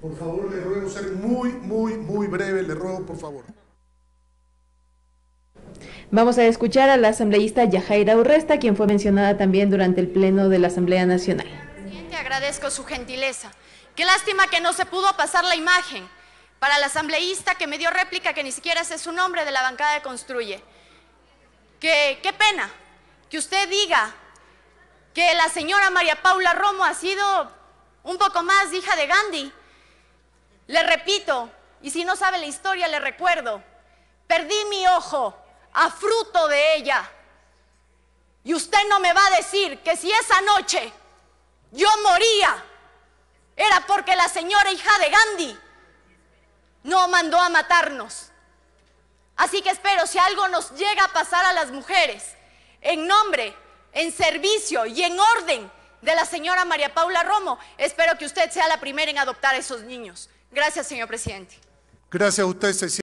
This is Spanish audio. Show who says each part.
Speaker 1: Por favor, le ruego ser muy, muy, muy breve, le ruego, por favor. Vamos a escuchar a la asambleísta Yajaira Urresta, quien fue mencionada también durante el Pleno de la Asamblea Nacional.
Speaker 2: Presidente, agradezco su gentileza. Qué lástima que no se pudo pasar la imagen para la asambleísta que me dio réplica, que ni siquiera sé su nombre, de la bancada de Construye. Que, qué pena que usted diga que la señora María Paula Romo ha sido un poco más hija de Gandhi le repito, y si no sabe la historia, le recuerdo, perdí mi ojo a fruto de ella. Y usted no me va a decir que si esa noche yo moría, era porque la señora hija de Gandhi no mandó a matarnos. Así que espero, si algo nos llega a pasar a las mujeres, en nombre, en servicio y en orden de la señora María Paula Romo, espero que usted sea la primera en adoptar a esos niños. Gracias, señor presidente.